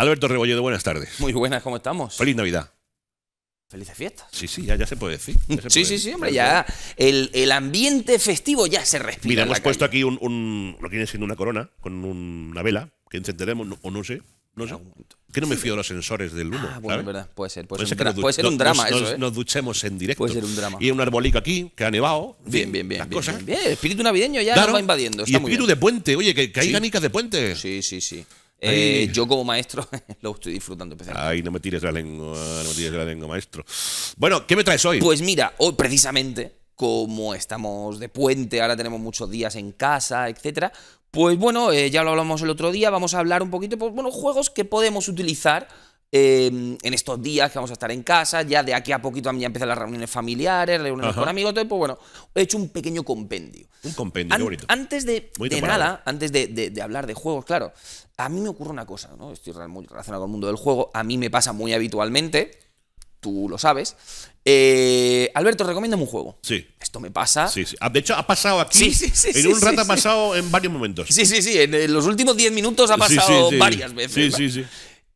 Alberto de buenas tardes. Muy buenas, ¿cómo estamos? Feliz Navidad. Felices fiestas. Sí, sí, ya, se puede decir. sí, sí, sí, hombre, ya el, el, ambiente festivo ya se respira. Mira, hemos puesto aquí un, lo que viene siendo una corona con una vela que encenderemos, o no sé. No sé. Ah, que no me fío de los sensores del humo. Ah, bueno, verdad, puede ser. Puede, ser, un drama eso. ¿eh? Nos duchemos en directo. Puede ser un drama. Y un arbolico aquí que ha nevado. Bien, bien, bien. cosas. bien, espíritu navideño ya va invadiendo. Está y espíritu de puente, oye, que, hay de puente. Sí, sí, sí. Eh, yo como maestro lo estoy disfrutando Ay, no me tires la lengua, la lengua, maestro. Bueno, ¿qué me traes hoy? Pues mira, hoy precisamente, como estamos de puente, ahora tenemos muchos días en casa, etcétera, pues bueno, eh, ya lo hablamos el otro día, vamos a hablar un poquito, pues bueno, juegos que podemos utilizar Em, en estos días que vamos a estar en casa, ya de aquí a poquito también ya empiezan las reuniones familiares, reuniones con amigos, todo, pues bueno, he hecho un pequeño compendio. Un compendio, Antes de, nada, antes de, hablar de juegos, claro, a mí me ocurre una cosa, ¿no? Estoy muy relacionado con el mundo del juego, a mí me pasa muy habitualmente, tú lo sabes. Eh, Alberto, recomiéndame un juego. Sí. Esto me pasa. Sí, ah, De hecho, ha pasado aquí. Sí, sí, sí, en un rato ha pasado en varios momentos. Sí, sí, sí. En los últimos 10 minutos ha pasado varias veces. Sí, sí, sí.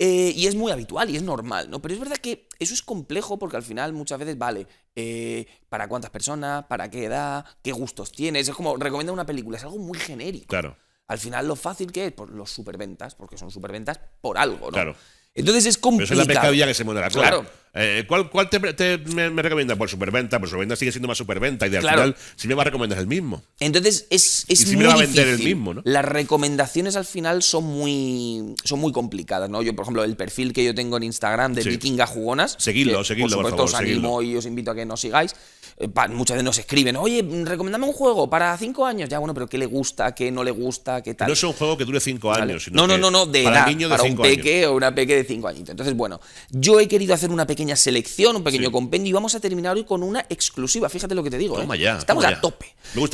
Eh, y es muy habitual y es normal, ¿no? Pero es verdad que eso es complejo porque al final muchas veces, vale, eh, ¿para cuántas personas? ¿Para qué edad? ¿Qué gustos tienes? Es como recomienda una película, es algo muy genérico. Claro. Al final lo fácil que es, pues los superventas, porque son superventas por algo, ¿no? Claro. Entonces es complicado. es la pescadilla que se mueve Claro. Eh, ¿Cuál, te, me, me, recomiendas? Por superventa, por superventa sigue siendo más superventa y de al final si me va a recomendar el mismo. Entonces es, es y si me va a vender el mismo, ¿no? Las recomendaciones al final son muy son muy complicadas, ¿no? Yo, por ejemplo, el perfil que yo tengo en Instagram de Vikinga Jugonas. Seguidlo, seguidlo, por, supuesto, favor, os animo y os invito a que nos sigáis. Eh, muchas veces nos escriben, oye, recomendame un juego para cinco años. Ya, bueno, pero ¿qué le gusta? ¿Qué no le gusta? ¿Qué tal? No es un juego que dure cinco años. Sino no, no, no, no, de para niño de para un peque años. o una peque de 5 añitos. Entonces, bueno, yo he querido hacer una pequeña selección, un pequeño compendio y vamos a terminar hoy con una exclusiva. Fíjate lo que te digo. ¿eh? Estamos a tope.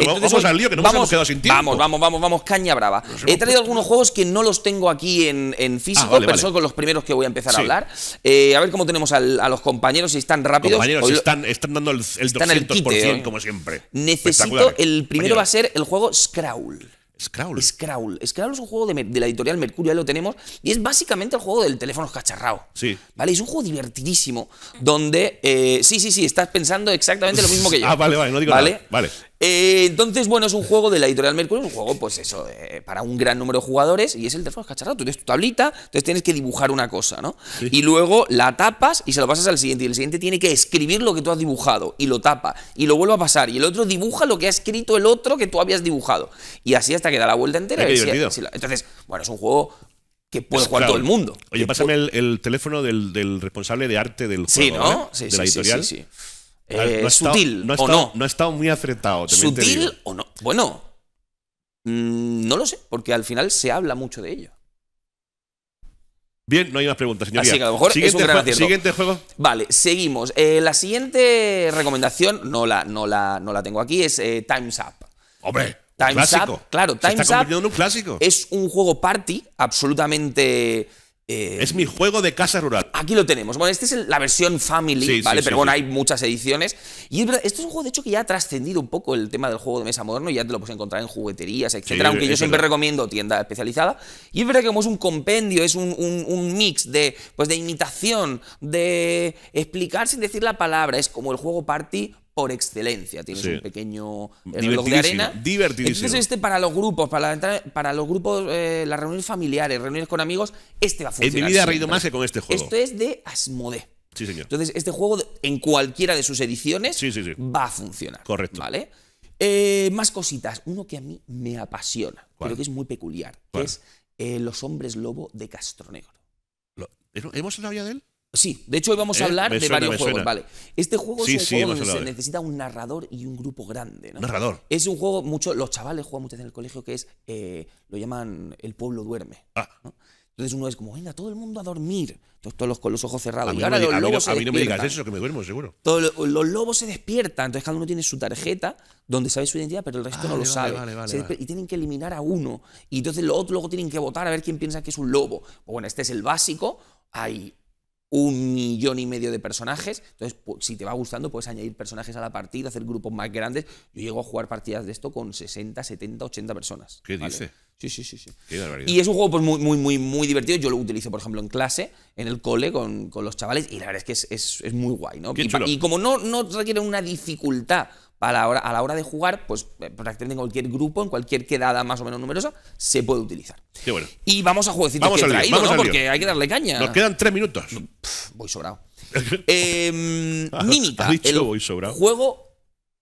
vamos al lío que no vamos, hemos sin Vamos, vamos, vamos, caña brava. He traído algunos juegos que no los tengo aquí en, ah, físico, pero son con los primeros que voy a empezar a hablar. Eh, a ver cómo tenemos a los compañeros si están rápidos. Compañeros, están, dando el, 200% eh. como siempre. Necesito, el primero va a ser el juego Scrawl. Scrawl. Scrawl. Scrawl es un juego de, la editorial Mercurio, ahí lo tenemos, y es básicamente el juego del teléfono cacharrao. Sí. ¿Vale? Es un juego divertidísimo donde. Eh, sí, sí, sí, estás pensando exactamente lo mismo que yo. ah, vale, vale, no digo ¿vale? Vale. Eh, entonces, bueno, es un juego de la editorial Mercurio, un juego, pues eso, eh, para un gran número de jugadores y es el teléfono cacharrado. Tú tienes tu tablita, entonces tienes que dibujar una cosa, ¿no? Y luego la tapas y se lo pasas al siguiente. Y el siguiente tiene que escribir lo que tú has dibujado y lo tapa y lo vuelve a pasar. Y el otro dibuja lo que ha escrito el otro que tú habías dibujado. Y así hasta que da la vuelta entera. entonces, bueno, es un juego que puede jugar todo el mundo. Oye, pásame el, teléfono del, responsable de arte del juego. ¿no? ¿eh? editorial. sí, sí. Eh, sutil o no. No ha estado muy acertado. Sutil o no. Bueno, mm, no lo sé, porque al final se habla mucho de ello. Bien, no hay más preguntas, señoría. Así que a lo mejor siguiente, es un gran juego, siguiente juego. Vale, seguimos. Eh, la siguiente recomendación, no la, no la, tengo aquí, es eh, Time's Up. Hombre, Time's clásico. Up, claro, Time's Up es un juego party absolutamente eh, es mi juego de casa rural. Aquí lo tenemos. Bueno, esta es la versión family, ¿vale? Pero bueno, hay muchas ediciones. Y es verdad, esto es un juego, de hecho, que ya ha trascendido un poco el tema del juego de mesa moderno. ya te lo puedes encontrar en jugueterías, etcétera. aunque yo siempre recomiendo tienda especializada. Y es verdad que como es un compendio, es un, mix de, pues, de imitación, de explicar sin decir la palabra. Es como el juego party por excelencia. Tienes un pequeño eh, reloj de arena. Divertidísimo. Entonces este para los grupos, para, la, para los grupos, eh, las reuniones familiares, reuniones con amigos, este va a eh, funcionar. En mi vida he reído más que con este juego. Esto es de Asmode. Sí, señor. Entonces este juego en cualquiera de sus ediciones va a funcionar. Correcto. ¿Vale? más cositas. Uno que a mí me apasiona, creo que es muy peculiar, que es Los hombres lobo de Castronegro. ¿Hemos hablado ya de él? Sí, de hecho hoy vamos a eh, hablar de varios juegos. Este juego se necesita un narrador y un grupo grande. Narrador. Es un juego, mucho, los chavales juegan muchas en el colegio que es, eh, lo llaman El pueblo duerme. Ah. Entonces uno es como, venga, todo el mundo a dormir. todos los, con los ojos cerrados. los lobos se me digas eso, que me duermo, seguro. Todos los, lobos se despiertan. Entonces, cada uno tiene su tarjeta donde sabe su identidad, pero el resto no lo sabe. y tienen que eliminar a uno. Y entonces, los otros luego tienen que votar a ver quién piensa que es un lobo. Pues bueno, este es el básico. Hay un millón y medio de personajes. Entonces, si te va gustando, puedes añadir personajes a la partida, hacer grupos más grandes. Yo llego a jugar partidas de esto con 60, 70, 80 personas. ¿Qué dice? Sí, sí, sí. sí. Y es un juego pues, muy, muy, muy, muy divertido. Yo lo utilizo, por ejemplo, en clase, en el cole, con, los chavales, y la verdad es que es, muy guay, ¿no? Y, como no, no requiere una dificultad a la hora, a la hora de jugar, pues eh, prácticamente en cualquier grupo, en cualquier quedada más o menos numerosa, se puede utilizar. Qué bueno. Y vamos a jueguecitos vamos que he vamos ¿no? Porque hay que darle caña. Nos quedan tres minutos. voy sobrado. eh, Mímica, el voy sobrado. juego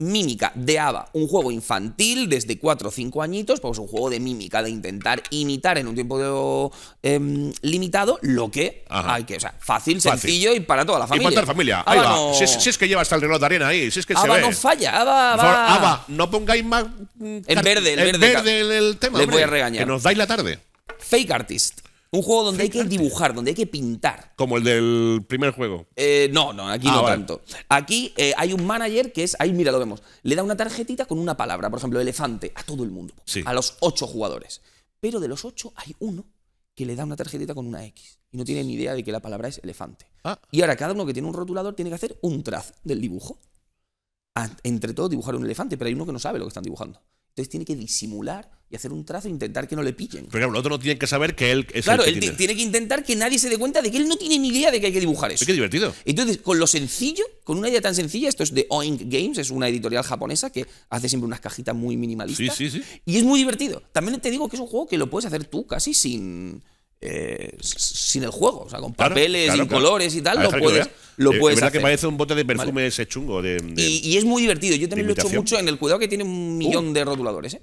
Mímica de Ava, un juego infantil desde 4 o 5 añitos, pues un juego de mímica, de intentar imitar en un tiempo em, limitado lo que hay que. O sea, fácil, sencillo y para toda la familia. Y para toda la familia. Ahí va. Si, es, que lleva hasta el reloj de arena ahí, si es que se ve. no falla, Ava, no pongáis más. En verde, el verde. El verde el, tema. Le voy a regañar. Que nos dais la tarde. Fake Artist. Un juego donde hay que dibujar, donde hay que pintar. Como el del primer juego. Eh, no, no, aquí ah, no tanto. Aquí eh, hay un manager que es. Ahí, mira, lo vemos. Le da una tarjetita con una palabra, por ejemplo, elefante, a todo el mundo. A los ocho jugadores. Pero de los ocho hay uno que le da una tarjetita con una X. Y no tiene ni idea de que la palabra es elefante. Ah. Y ahora cada uno que tiene un rotulador tiene que hacer un traz del dibujo. Ah, entre todos dibujar un elefante, pero hay uno que no sabe lo que están dibujando. Entonces tiene que disimular y hacer un trazo e intentar que no le pillen. Pero claro, el otro no tiene que saber que él es Claro, el que él tiene. que intentar que nadie se dé cuenta de que él no tiene ni idea de que hay que dibujar eso. Es que divertido. Entonces, con lo sencillo, con una idea tan sencilla, esto es de Oink Games, es una editorial japonesa que hace siempre unas cajitas muy minimalistas. Sí, sí, sí. Y es muy divertido. También te digo que es un juego que lo puedes hacer tú casi sin eh, sin el juego, o sea, con papeles y colores y tal, lo puedes, lo eh, verdad que parece un bote de perfume ese chungo. y, es muy divertido. Yo también lo he hecho mucho en el cuidado que tiene un millón de rotuladores. ¿eh?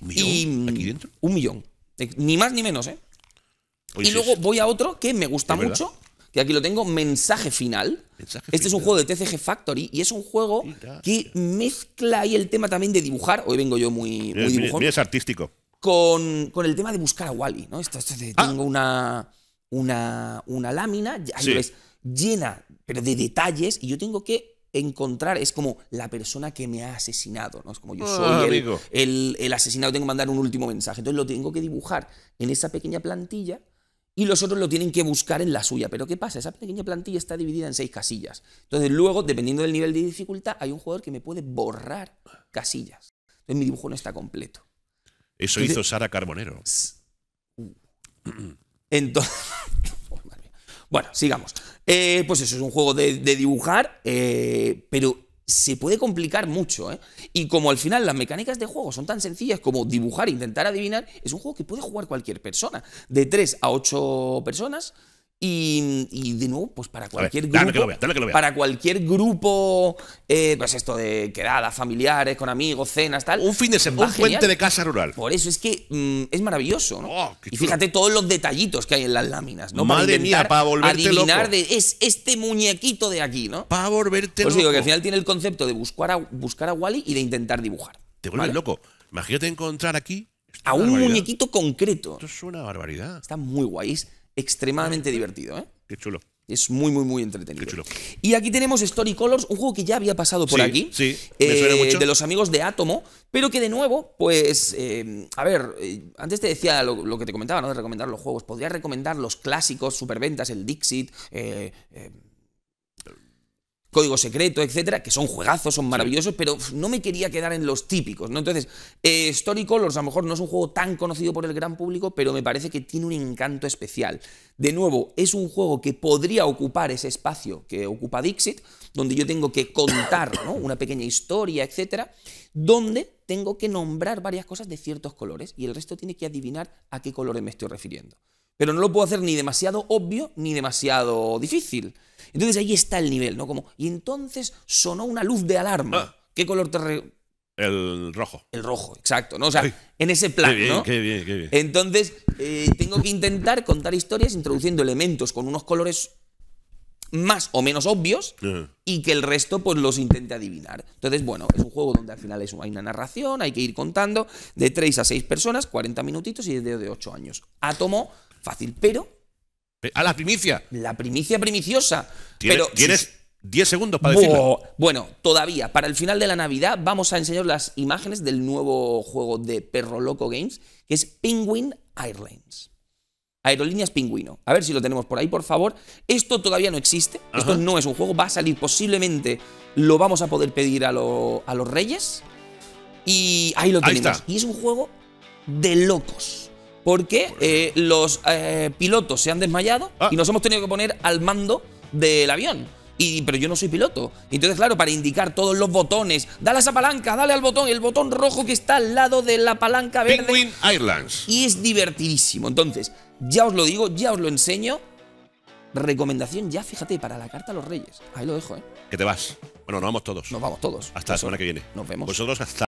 ¿Un millón? Y, mm, ¿Aquí dentro? Un millón. Ni más ni menos, ¿eh? y luego voy a otro que me gusta mucho, que aquí lo tengo, Mensaje Final. este es un juego de TCG Factory y es un juego que mezcla ahí el tema también de dibujar. Hoy vengo yo muy, muy dibujón. es artístico con, el tema de buscar a Wally, ¿no? Esto, ah. tengo una, una, lámina, ahí llena, pero de detalles, y yo tengo que encontrar, es como la persona que me ha asesinado, Es como yo ah, soy el, el, asesinado, tengo que mandar un último mensaje. Entonces lo tengo que dibujar en esa pequeña plantilla y los otros lo tienen que buscar en la suya. Pero ¿qué pasa? Esa pequeña plantilla está dividida en seis casillas. Entonces luego, dependiendo del nivel de dificultad, hay un jugador que me puede borrar casillas. Entonces mi dibujo no está completo. Eso hizo Sara Carbonero. Entonces. bueno, sigamos. Eh, pues eso, es un juego de, dibujar, eh, pero se puede complicar mucho, ¿eh? Y como al final las mecánicas de juego son tan sencillas como dibujar, e intentar adivinar, es un juego que puede jugar cualquier persona. De tres a ocho personas y, de nuevo, pues para cualquier grupo. Que que lo vea. Para cualquier grupo, eh, pues esto de quedadas, familiares, con amigos, cenas, tal. Un fin de semana. Un puente de casa rural. Por eso es que mm, es maravilloso, ¿no? Oh, y fíjate todos los detallitos que hay en las láminas, ¿no? Madre mía, para volverte Es este muñequito de aquí, ¿no? Para volverte Pues digo que al final tiene el concepto de buscar a, buscar a Wally y de intentar dibujar. Te vuelves loco. Imagínate encontrar aquí. A un muñequito concreto. Esto es una barbaridad. Está muy guay extremadamente divertido. ¿eh? Qué chulo. Es muy, muy, muy entretenido. Qué chulo. Y aquí tenemos Story Colors, un juego que ya había pasado por aquí. Sí, eh, De los amigos de Atomo, pero que de nuevo, pues, eh, a ver, eh, antes te decía lo, que te comentaba, ¿no? De recomendar los juegos. Podría recomendar los clásicos, Superventas, el Dixit, Código Secreto, etcétera, que son juegazos, son maravillosos, pero no me quería quedar en los típicos, ¿no? Entonces, eh, Story Colors a lo mejor no es un juego tan conocido por el gran público, pero me parece que tiene un encanto especial. De nuevo, es un juego que podría ocupar ese espacio que ocupa Dixit, donde yo tengo que contar una pequeña historia, etcétera, donde tengo que nombrar varias cosas de ciertos colores y el resto tiene que adivinar a qué colores me estoy refiriendo pero no lo puedo hacer ni demasiado obvio ni demasiado difícil. Entonces ahí está el nivel, ¿no? Como, y entonces sonó una luz de alarma. Ah. ¿Qué color te... El rojo. El rojo, exacto, ¿no? O sea, en ese plan, ¿no? Qué bien, qué bien. Entonces, eh, tengo que intentar contar historias introduciendo elementos con unos colores más o menos obvios y que el resto pues los intente adivinar. Entonces, bueno, es un juego donde al final es, hay una narración, hay que ir contando de 3 a 6 personas, 40 minutitos y desde de 8 años. Átomo fácil, pero... Eh, a la primicia. La primicia primiciosa. pero, tienes 10 segundos para decirlo. Bueno, todavía, para el final de la Navidad vamos a enseñar las imágenes del nuevo juego de Perro Loco Games, que es Penguin Airlines. Aerolíneas Pingüino. A ver si lo tenemos por ahí, por favor. Esto todavía no existe. Esto no es un juego. Va a salir posiblemente. Lo vamos a poder pedir a, los reyes. Y ahí lo tenemos. Y es un juego de locos porque eh, los eh, pilotos se han desmayado ah. y nos hemos tenido que poner al mando del avión. Y, pero yo no soy piloto. Entonces, claro, para indicar todos los botones, dale a esa palanca, dale al botón, el botón rojo que está al lado de la palanca verde. Penguin Airlines. Y es divertidísimo. Entonces, ya os lo digo, ya os lo enseño. Recomendación ya, fíjate, para la carta a los reyes. Ahí lo dejo, ¿eh? Que te vas. Bueno, nos vamos todos. Nos vamos todos. Hasta la semana que viene. Nos vemos. Vosotros hasta.